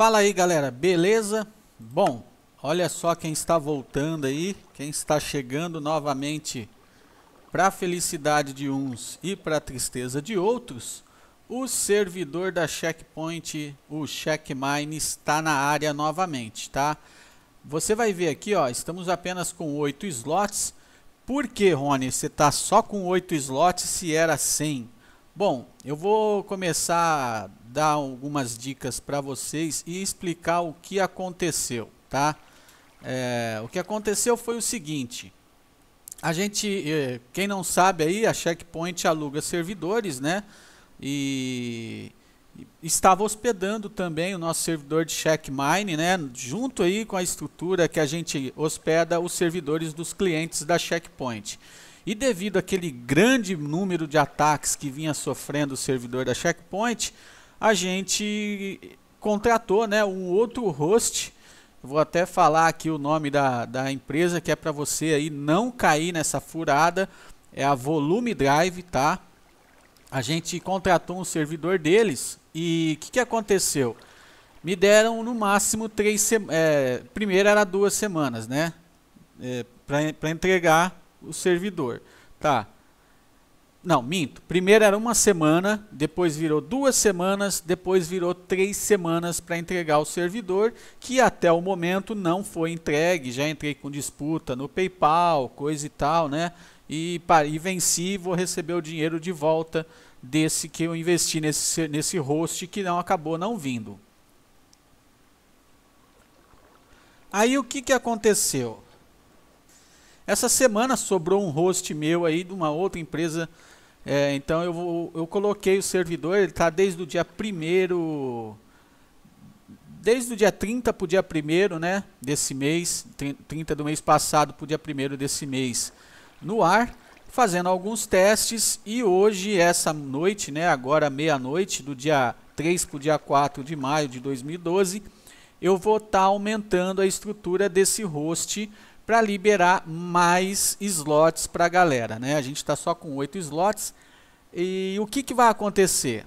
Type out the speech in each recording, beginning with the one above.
Fala aí galera, beleza? Bom, olha só quem está voltando aí, quem está chegando novamente para a felicidade de uns e para a tristeza de outros. O servidor da Checkpoint, o Checkmine, está na área novamente, tá? Você vai ver aqui, ó, estamos apenas com 8 slots. Por que, Rony, você está só com 8 slots se era 100? Bom, eu vou começar dar algumas dicas para vocês e explicar o que aconteceu, tá? É, o que aconteceu foi o seguinte. A gente, é, quem não sabe aí, a Checkpoint aluga servidores, né? E estava hospedando também o nosso servidor de Checkmine, né? Junto aí com a estrutura que a gente hospeda os servidores dos clientes da Checkpoint. E devido àquele grande número de ataques que vinha sofrendo o servidor da Checkpoint, a gente contratou né, um outro host. Vou até falar aqui o nome da, da empresa que é para você aí não cair nessa furada. É a Volume Drive, tá? A gente contratou um servidor deles e o que, que aconteceu? Me deram no máximo três semanas. É, primeiro era duas semanas, né? É, para entregar o servidor. Tá. Não, minto. Primeiro era uma semana, depois virou duas semanas, depois virou três semanas para entregar o servidor, que até o momento não foi entregue. Já entrei com disputa no PayPal, coisa e tal, né? E, e venci, vou receber o dinheiro de volta desse que eu investi nesse, nesse host que não acabou não vindo. Aí o que, que aconteceu? Essa semana sobrou um host meu aí de uma outra empresa é, então eu, eu coloquei o servidor, ele está desde o dia 1 desde o dia 30 para o dia 1 né, desse mês, 30 do mês passado para o dia 1 desse mês no ar, fazendo alguns testes e hoje, essa noite, né, agora meia-noite, do dia 3 para o dia 4 de maio de 2012, eu vou estar tá aumentando a estrutura desse host para liberar mais slots para a galera. Né? A gente está só com 8 slots, e o que, que vai acontecer?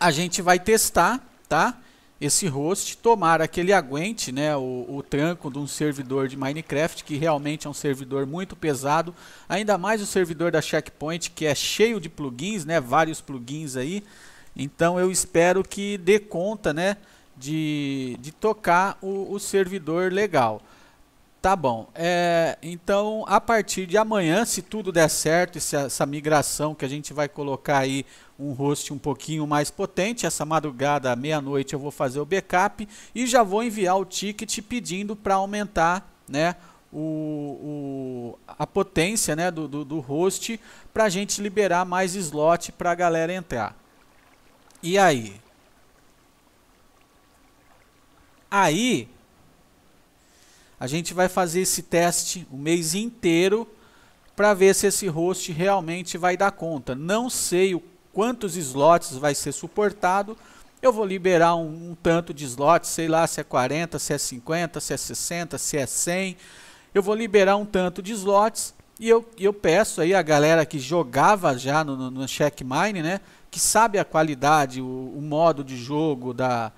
A gente vai testar, tá? Esse host, tomara que ele aguente, né, o, o tranco de um servidor de Minecraft, que realmente é um servidor muito pesado, ainda mais o servidor da Checkpoint, que é cheio de plugins, né, vários plugins aí. Então eu espero que dê conta, né, de, de tocar o, o servidor legal. Tá bom. É, então, a partir de amanhã, se tudo der certo, essa migração que a gente vai colocar aí um host um pouquinho mais potente, essa madrugada, meia-noite, eu vou fazer o backup e já vou enviar o ticket pedindo para aumentar né, o, o, a potência né, do, do, do host para a gente liberar mais slot para a galera entrar. E aí? Aí a gente vai fazer esse teste o mês inteiro para ver se esse host realmente vai dar conta. Não sei o quantos slots vai ser suportado. Eu vou liberar um, um, tanto de slots, sei lá se é 40, se é 50, se é 60, se é 100. Eu vou liberar um tanto de slots e eu, eu peço aí a galera que jogava já no, no, Checkmine, né, que sabe a qualidade, o, o modo de jogo da,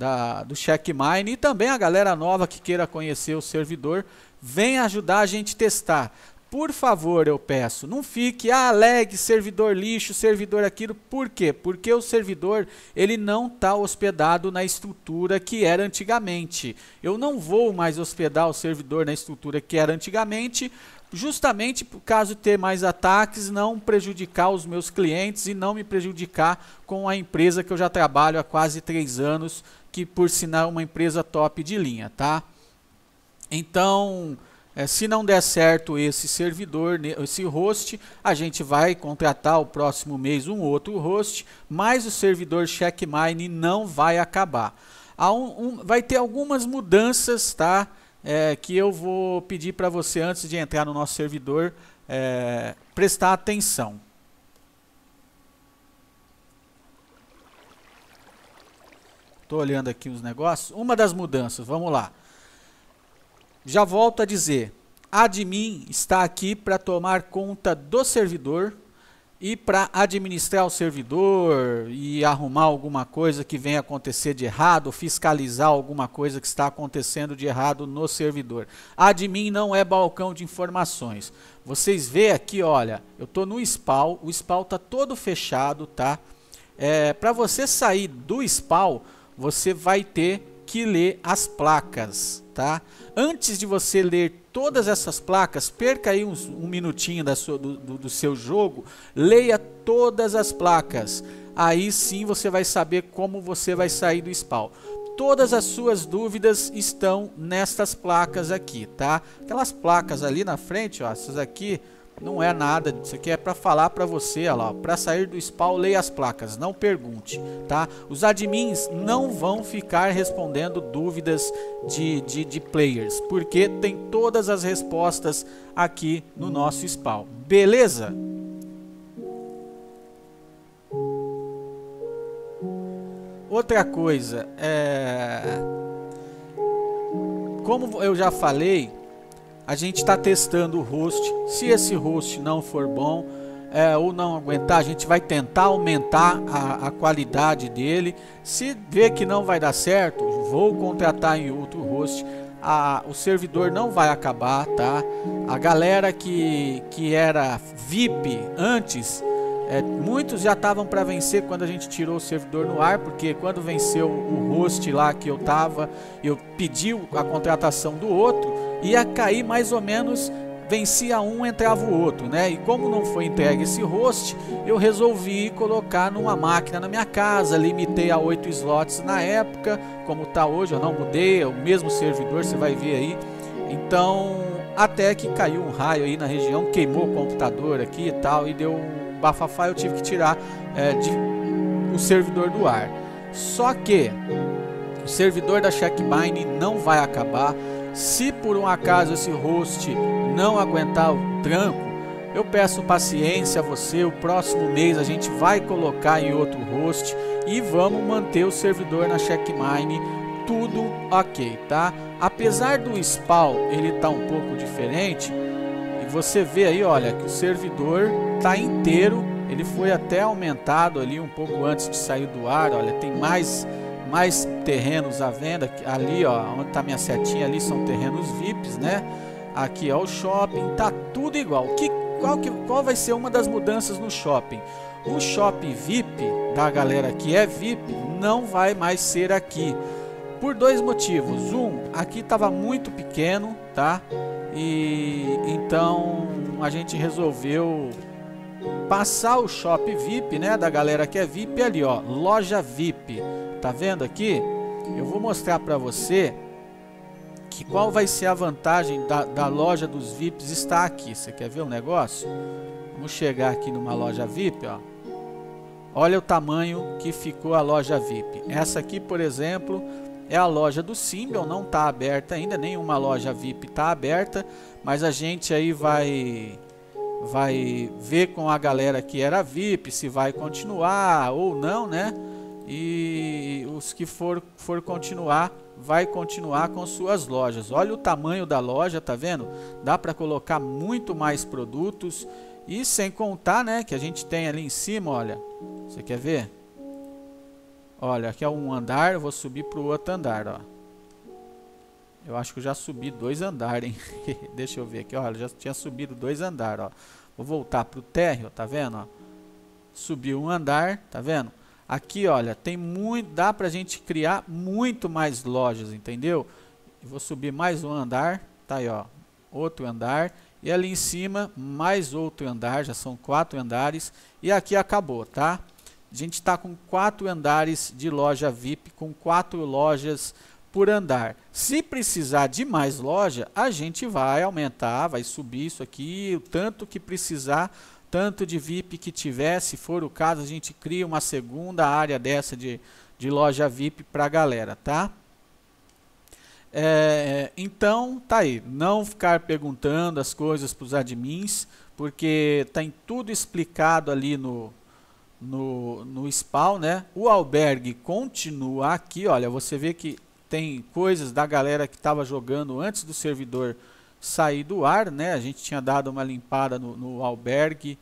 da, do Checkmine e também a galera nova que queira conhecer o servidor, vem ajudar a gente testar. Por favor, eu peço, não fique, ah, lag, servidor lixo, servidor aquilo. Por quê? Porque o servidor, ele não está hospedado na estrutura que era antigamente. Eu não vou mais hospedar o servidor na estrutura que era antigamente, justamente por caso ter mais ataques, não prejudicar os meus clientes e não me prejudicar com a empresa que eu já trabalho há quase três anos, que por sinal é uma empresa top de linha, tá? Então, é, se não der certo esse servidor, esse host, a gente vai contratar o próximo mês um outro host, mas o servidor Checkmine não vai acabar. Um, um, vai ter algumas mudanças, tá? é, que eu vou pedir para você, antes de entrar no nosso servidor, é, prestar atenção. Estou olhando aqui os negócios. Uma das mudanças, vamos lá. Já volto a dizer, admin está aqui para tomar conta do servidor e para administrar o servidor e arrumar alguma coisa que venha acontecer de errado, fiscalizar alguma coisa que está acontecendo de errado no servidor. Admin não é balcão de informações. Vocês veem aqui, olha, eu estou no SPAL, o SPAL está todo fechado, tá? É, para você sair do SPAL, você vai ter que ler as placas, tá? Antes de você ler todas essas placas, perca aí um minutinho sua, do, do, do seu jogo, leia todas as placas. Aí sim você vai saber como você vai sair do spawn todas as suas dúvidas estão nestas placas aqui, tá? Aquelas placas ali na frente, ó, essas aqui, não é nada, isso aqui é para falar para você, olha lá, para sair do spawn, leia as placas, não pergunte, tá? Os admins não vão ficar respondendo dúvidas de, de, de players, porque tem todas as respostas aqui no nosso spawn, beleza? Outra coisa, é... como eu já falei, a gente está testando o host. Se esse host não for bom é, ou não aguentar, a gente vai tentar aumentar a, a qualidade dele. Se ver que não vai dar certo, vou contratar em outro host. A, o servidor não vai acabar, tá? A galera que, que era VIP antes, é, muitos já estavam para vencer quando a gente tirou o servidor no ar, porque quando venceu o host lá que eu tava, eu pedi a contratação do outro ia cair mais ou menos vencia um, entrava o outro, né? E como não foi entregue esse host, eu resolvi colocar numa máquina na minha casa, limitei a 8 slots na época, como tá hoje, eu não mudei, é o mesmo servidor, você vai ver aí. Então, até que caiu um raio aí na região, queimou o computador aqui e tal, e deu um bafafá, eu tive que tirar é, de, o servidor do ar. Só que o servidor da Checkmine não vai acabar, se por um acaso esse host não aguentar o tranco, eu peço paciência a você. O próximo mês a gente vai colocar em outro host e vamos manter o servidor na Checkmine. Tudo ok, tá? Apesar do spawn ele tá um pouco diferente, e você vê aí, olha, que o servidor tá inteiro. Ele foi até aumentado ali um pouco antes de sair do ar. Olha, tem mais mais terrenos à venda. Ali, ó, onde está minha setinha ali são terrenos VIPs, né? Aqui é o shopping, tá tudo igual. Que qual que qual vai ser uma das mudanças no shopping? O shopping VIP da galera que é VIP não vai mais ser aqui. Por dois motivos. Um, aqui estava muito pequeno, tá? E então a gente resolveu passar o shopping VIP, né, da galera que é VIP ali, ó, loja VIP. Tá vendo aqui? Eu vou mostrar para você que qual vai ser a vantagem da, da loja dos VIPs está aqui. Você quer ver um negócio? Vamos chegar aqui numa loja VIP, ó. Olha o tamanho que ficou a loja VIP. Essa aqui, por exemplo, é a loja do Symbion, não está aberta ainda, nenhuma loja VIP está aberta, mas a gente aí vai vai ver com a galera que era VIP se vai continuar ou não, né? e os que for, for continuar, vai continuar com suas lojas. Olha o tamanho da loja, tá vendo? Dá para colocar muito mais produtos e sem contar, né, que a gente tem ali em cima, olha. Você quer ver? Olha, aqui é um andar, eu vou subir pro outro andar, ó. Eu acho que eu já subi dois andares, hein? Deixa eu ver aqui, olha, já tinha subido dois andares, ó. Vou voltar pro térreo, tá vendo, ó? Subiu um andar, tá vendo? Aqui, olha, tem muito, dá pra gente criar muito mais lojas, entendeu? vou subir mais um andar, tá aí, ó, outro andar. E ali em cima, mais outro andar, já são quatro andares. E aqui acabou, tá? A gente está com quatro andares de loja VIP, com quatro lojas por andar. Se precisar de mais loja, a gente vai aumentar, vai subir isso aqui, o tanto que precisar tanto de VIP que tiver, se for o caso, a gente cria uma segunda área dessa de, de loja VIP para a galera, tá? É, então, tá aí. Não ficar perguntando as coisas para os admins, porque tem tá tudo explicado ali no, no, no spawn, né? O albergue continua aqui, olha, você vê que tem coisas da galera que estava jogando antes do servidor sair do ar, né? A gente tinha dado uma limpada no, no albergue.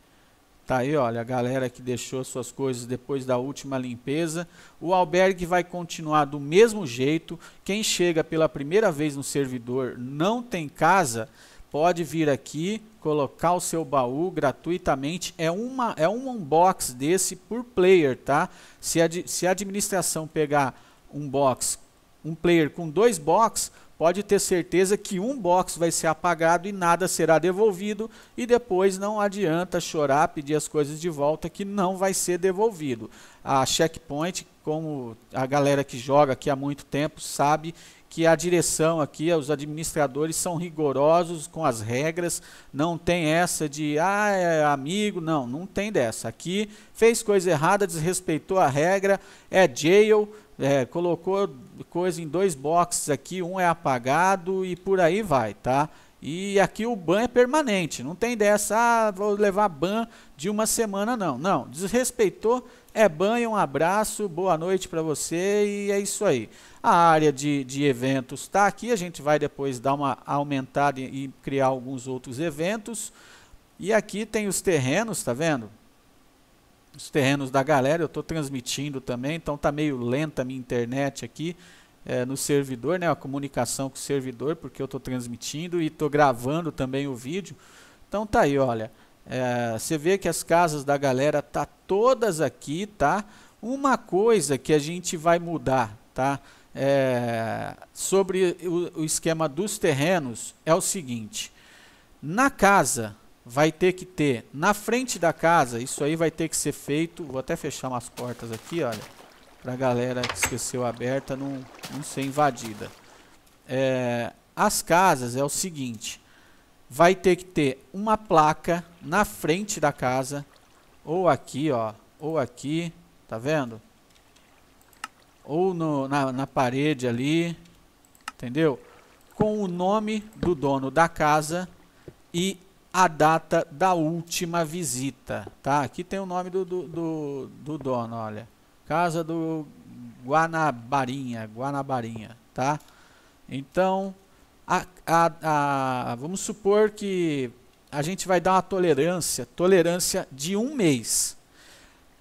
Tá aí, olha, a galera que deixou suas coisas depois da última limpeza. O albergue vai continuar do mesmo jeito. Quem chega pela primeira vez no servidor não tem casa, pode vir aqui, colocar o seu baú gratuitamente. É, uma, é um unbox desse por player, tá? Se a, se a administração pegar um box, um player com dois boxes, pode ter certeza que um box vai ser apagado e nada será devolvido e depois não adianta chorar, pedir as coisas de volta que não vai ser devolvido. A Checkpoint, como a galera que joga aqui há muito tempo sabe, que a direção aqui, os administradores são rigorosos com as regras, não tem essa de ah, é amigo, não, não tem dessa. Aqui fez coisa errada, desrespeitou a regra, é jail, é, colocou coisa em dois boxes aqui, um é apagado e por aí vai, tá? E aqui o ban é permanente, não tem dessa, ah, vou levar ban de uma semana, não. Não, desrespeitou, é banho, um abraço, boa noite para você e é isso aí. A área de, de eventos está aqui, a gente vai depois dar uma aumentada e, e criar alguns outros eventos. E aqui tem os terrenos, tá vendo? Os terrenos da galera, eu estou transmitindo também, então tá meio lenta a minha internet aqui é, no servidor, né? A comunicação com o servidor, porque eu estou transmitindo e estou gravando também o vídeo. Então tá aí, olha. É, você vê que as casas da galera tá todas aqui, tá? Uma coisa que a gente vai mudar, tá? É, sobre o, o esquema dos terrenos é o seguinte: na casa vai ter que ter, na frente da casa, isso aí vai ter que ser feito. Vou até fechar umas portas aqui, olha, para a galera que esqueceu aberta não, não ser invadida. É, as casas é o seguinte: vai ter que ter uma placa na frente da casa, ou aqui, ó, ou aqui, tá vendo? Ou no, na, na parede ali, entendeu? Com o nome do dono da casa e a data da última visita, tá? Aqui tem o nome do, do, do, do dono, olha. Casa do Guanabarinha, Guanabarinha, tá? Então, a, a, a, vamos supor que a gente vai dar uma tolerância, tolerância de um mês.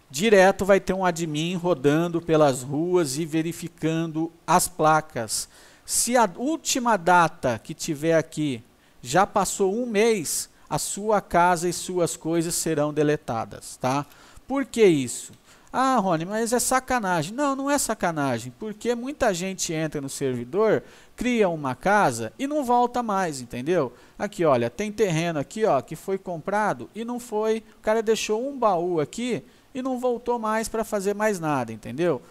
Direto vai ter um admin rodando pelas ruas e verificando as placas. Se a última data que tiver aqui já passou um mês, a sua casa e suas coisas serão deletadas, tá? Por que isso? Ah, Rony, mas é sacanagem. Não, não é sacanagem, porque muita gente entra no servidor, cria uma casa e não volta mais, entendeu? Aqui, olha, tem terreno aqui, ó, que foi comprado e não foi, o cara deixou um baú aqui e não voltou mais para fazer mais nada, entendeu?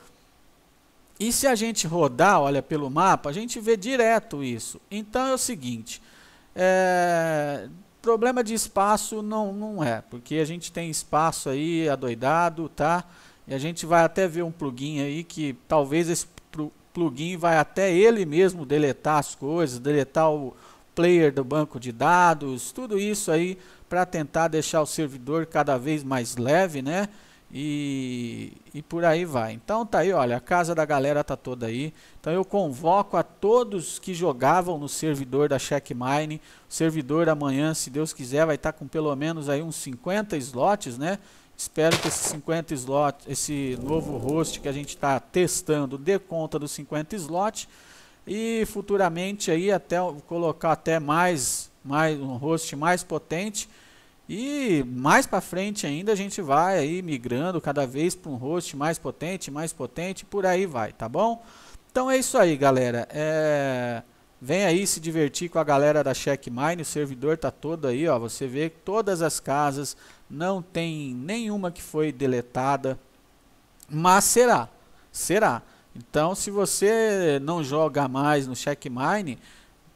E se a gente rodar, olha, pelo mapa, a gente vê direto isso. Então é o seguinte, é, problema de espaço não, não é, porque a gente tem espaço aí adoidado, tá? E a gente vai até ver um plugin aí que talvez esse plugin vai até ele mesmo deletar as coisas, deletar o player do banco de dados, tudo isso aí para tentar deixar o servidor cada vez mais leve, né? E, e por aí vai. Então tá aí, olha, a casa da galera tá toda aí. Então eu convoco a todos que jogavam no servidor da Checkmine. O servidor amanhã, se Deus quiser, vai estar tá com pelo menos aí uns 50 slots, né? Espero que esse 50 slot, esse novo host que a gente está testando, dê conta dos 50 slots e futuramente aí até colocar até mais, mais um host mais potente e mais para frente ainda a gente vai aí migrando cada vez para um host mais potente, mais potente, por aí vai, tá bom? Então é isso aí, galera. É... Vem aí se divertir com a galera da Checkmine, o servidor tá todo aí, ó. Você vê todas as casas, não tem nenhuma que foi deletada, mas será, será. Então, se você não joga mais no Checkmine,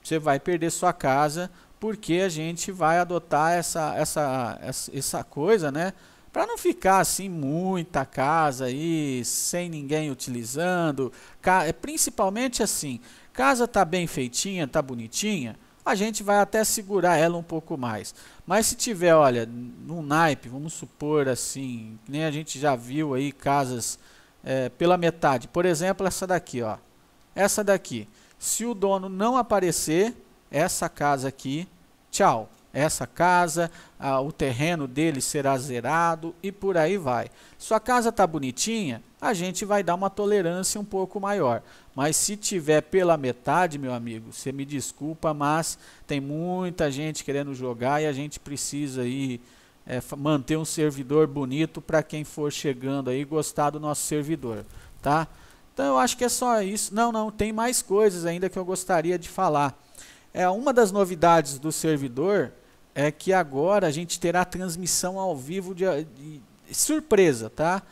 você vai perder sua casa, porque a gente vai adotar essa, essa, essa, essa coisa, né? Para não ficar assim muita casa aí, sem ninguém utilizando, é, principalmente assim, casa tá bem feitinha, tá bonitinha, a gente vai até segurar ela um pouco mais. Mas se tiver, olha, num naipe, vamos supor assim, nem a gente já viu aí casas é, pela metade. Por exemplo, essa daqui, ó. Essa daqui. Se o dono não aparecer, essa casa aqui, tchau. Essa casa, o terreno dele será zerado e por aí vai. Sua casa tá bonitinha, a gente vai dar uma tolerância um pouco maior. Mas se tiver pela metade, meu amigo, você me desculpa, mas tem muita gente querendo jogar e a gente precisa aí é, manter um servidor bonito para quem for chegando aí gostar do nosso servidor, tá? Então eu acho que é só isso. Não, não, tem mais coisas ainda que eu gostaria de falar. É uma das novidades do servidor é que agora a gente terá transmissão ao vivo de, de, de surpresa, tá?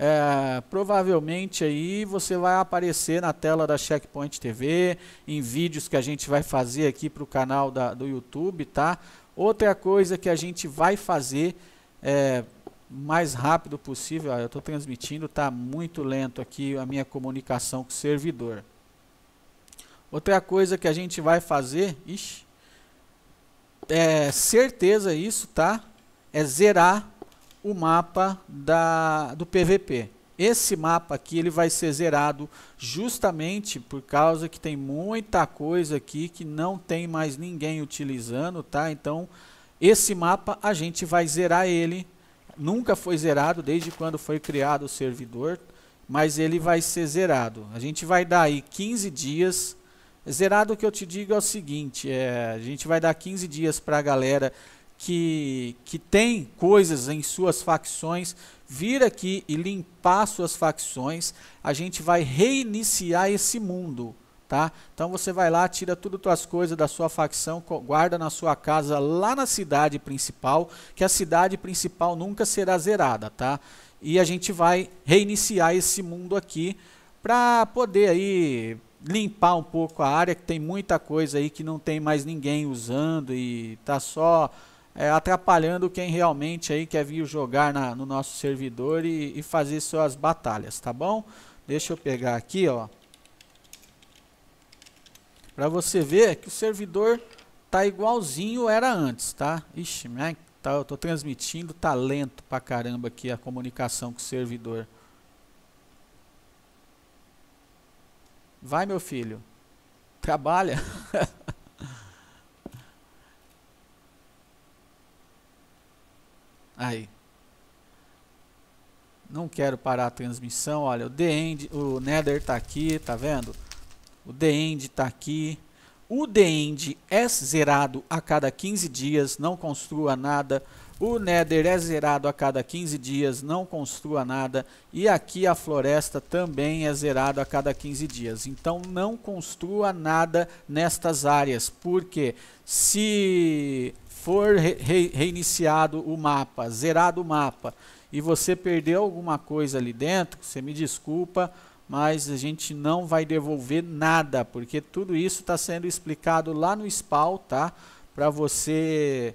é, provavelmente aí você vai aparecer na tela da Checkpoint TV, em vídeos que a gente vai fazer aqui para o canal da, do YouTube, tá? Outra coisa que a gente vai fazer é, mais rápido possível, ó, eu estou transmitindo, tá muito lento aqui a minha comunicação com o servidor. Outra coisa que a gente vai fazer, ixi, é certeza isso, tá? É zerar o mapa da, do PVP. Esse mapa aqui ele vai ser zerado justamente por causa que tem muita coisa aqui que não tem mais ninguém utilizando, tá? Então, esse mapa a gente vai zerar ele. Nunca foi zerado desde quando foi criado o servidor, mas ele vai ser zerado. A gente vai dar aí 15 dias. Zerado o que eu te digo é o seguinte, é, a gente vai dar 15 dias para a galera que, que tem coisas em suas facções, vir aqui e limpar suas facções, a gente vai reiniciar esse mundo. Tá? Então você vai lá, tira tudo as tuas coisas da sua facção, guarda na sua casa lá na cidade principal, que a cidade principal nunca será zerada, tá? E a gente vai reiniciar esse mundo aqui para poder aí limpar um pouco a área que tem muita coisa aí que não tem mais ninguém usando e tá só é, atrapalhando quem realmente aí quer vir jogar na, no nosso servidor e, e fazer suas batalhas, tá bom? Deixa eu pegar aqui, ó. Pra você ver que o servidor tá igualzinho era antes, tá? Ixi, né? Tá, eu tô transmitindo, tá lento pra caramba aqui a comunicação com o servidor. Vai, meu filho. Trabalha. Aí. Não quero parar a transmissão. Olha, o The End, o Nether tá aqui, tá vendo? O The End tá aqui. O The End é zerado a cada 15 dias, não construa nada. O Nether é zerado a cada 15 dias, não construa nada. E aqui a floresta também é zerado a cada 15 dias. Então não construa nada nestas áreas, porque se for re reiniciado o mapa, zerado o mapa, e você perdeu alguma coisa ali dentro, você me desculpa, mas a gente não vai devolver nada, porque tudo isso está sendo explicado lá no Spawn, tá? Para você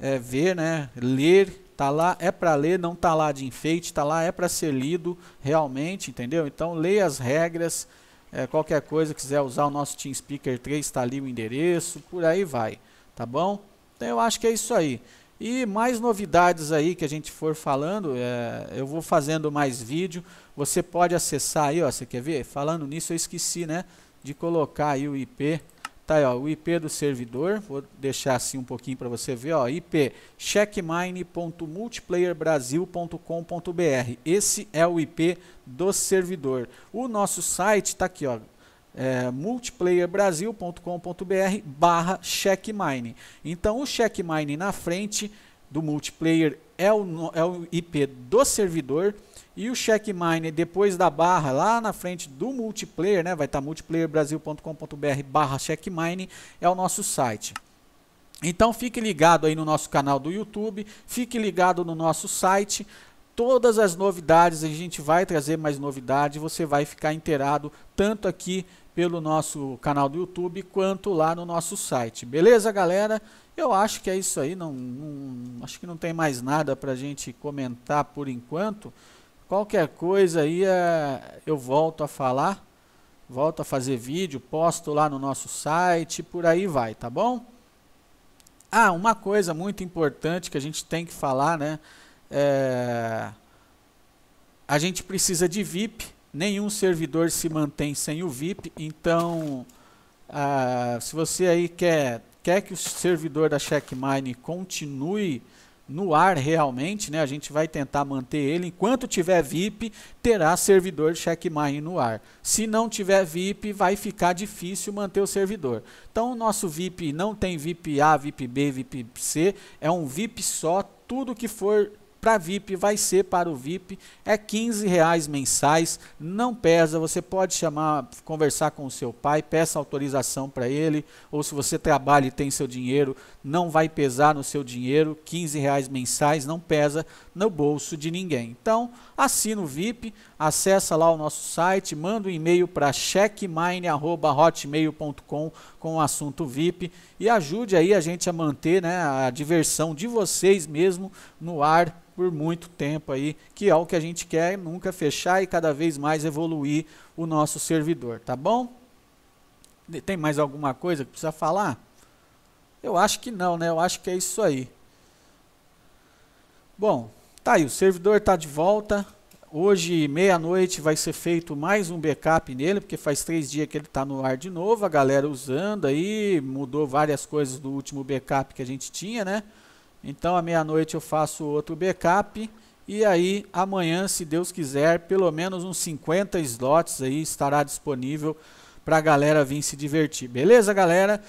é, ver, né? Ler, tá lá, é para ler, não tá lá de enfeite, tá lá, é para ser lido realmente, entendeu? Então leia as regras, é, qualquer coisa, quiser usar o nosso TeamSpeaker 3, tá ali o endereço, por aí vai, tá bom? Então eu acho que é isso aí. E mais novidades aí que a gente for falando, é, eu vou fazendo mais vídeo. Você pode acessar aí, ó, você quer ver? Falando nisso, eu esqueci, né, de colocar aí o IP. Tá aí, ó, o IP do servidor. Vou deixar assim um pouquinho para você ver, ó, IP checkmine.multiplayerbrasil.com.br. Esse é o IP do servidor. O nosso site está aqui, ó, é, multiplayerbrasil.com.br barra checkmine. Então o checkmine na frente do multiplayer é o, é o IP do servidor e o checkmine depois da barra lá na frente do multiplayer, né, vai estar tá multiplayerbrasil.com.br barra checkmine, é o nosso site. Então fique ligado aí no nosso canal do YouTube, fique ligado no nosso site, todas as novidades, a gente vai trazer mais novidades, você vai ficar inteirado tanto aqui pelo nosso canal do YouTube quanto lá no nosso site. Beleza, galera? Eu acho que é isso aí. Não, não acho que não tem mais nada para a gente comentar por enquanto. Qualquer coisa aí é, eu volto a falar, volto a fazer vídeo, posto lá no nosso site, por aí vai, tá bom? Ah, uma coisa muito importante que a gente tem que falar, né? É, a gente precisa de VIP nenhum servidor se mantém sem o VIP, então ah, se você aí quer, quer que o servidor da Checkmine continue no ar realmente, né? A gente vai tentar manter ele. Enquanto tiver VIP, terá servidor Checkmine no ar. Se não tiver VIP, vai ficar difícil manter o servidor. Então, o nosso VIP não tem VIP A, VIP B, VIP C. É um VIP só. Tudo que for para VIP vai ser para o VIP, é 15 reais mensais, não pesa, você pode chamar, conversar com o seu pai, peça autorização para ele, ou se você trabalha e tem seu dinheiro, não vai pesar no seu dinheiro, 15 reais mensais não pesa no bolso de ninguém. Então, assina o VIP, acessa lá o nosso site, manda um e-mail para checkmine.hotmail.com com o assunto VIP e ajude aí a gente a manter né, a diversão de vocês mesmo no ar por muito tempo aí, que é o que a gente quer, nunca fechar e cada vez mais evoluir o nosso servidor, tá bom? Tem mais alguma coisa que precisa falar? Eu acho que não, né? Eu acho que é isso aí. Bom, tá aí, o servidor está de volta. Hoje, meia-noite, vai ser feito mais um backup nele, porque faz três dias que ele está no ar de novo, a galera usando aí, mudou várias coisas do último backup que a gente tinha, né? Então à meia-noite eu faço outro backup e aí amanhã, se Deus quiser, pelo menos uns 50 slots aí estará disponível para a galera vir se divertir. Beleza, galera?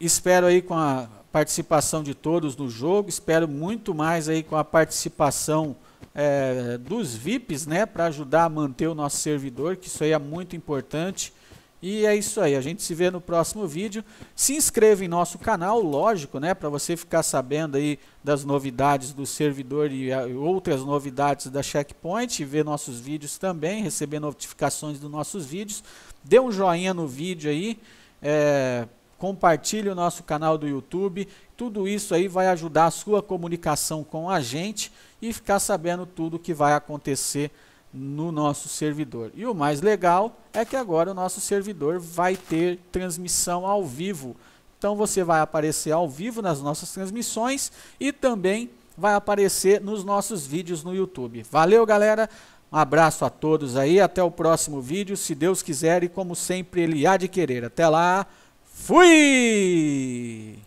Espero aí com a participação de todos no jogo, espero muito mais aí com a participação é, dos VIPs, né, para ajudar a manter o nosso servidor, que isso aí é muito importante. E é isso aí, a gente se vê no próximo vídeo. Se inscreva em nosso canal, lógico, né, para você ficar sabendo aí das novidades do servidor e eh, outras novidades da Checkpoint, ver nossos vídeos também, receber notificações dos nossos vídeos. Dê um joinha no vídeo aí, é, compartilhe o nosso canal do YouTube. Tudo isso aí vai ajudar a sua comunicação com a gente e ficar sabendo tudo o que vai acontecer no nosso servidor. E o mais legal é que agora o nosso servidor vai ter transmissão ao vivo. Então você vai aparecer ao vivo nas nossas transmissões e também vai aparecer nos nossos vídeos no YouTube. Valeu, galera! Um abraço a todos aí, até o próximo vídeo, se Deus quiser e como sempre Ele há de querer. Até lá, fui!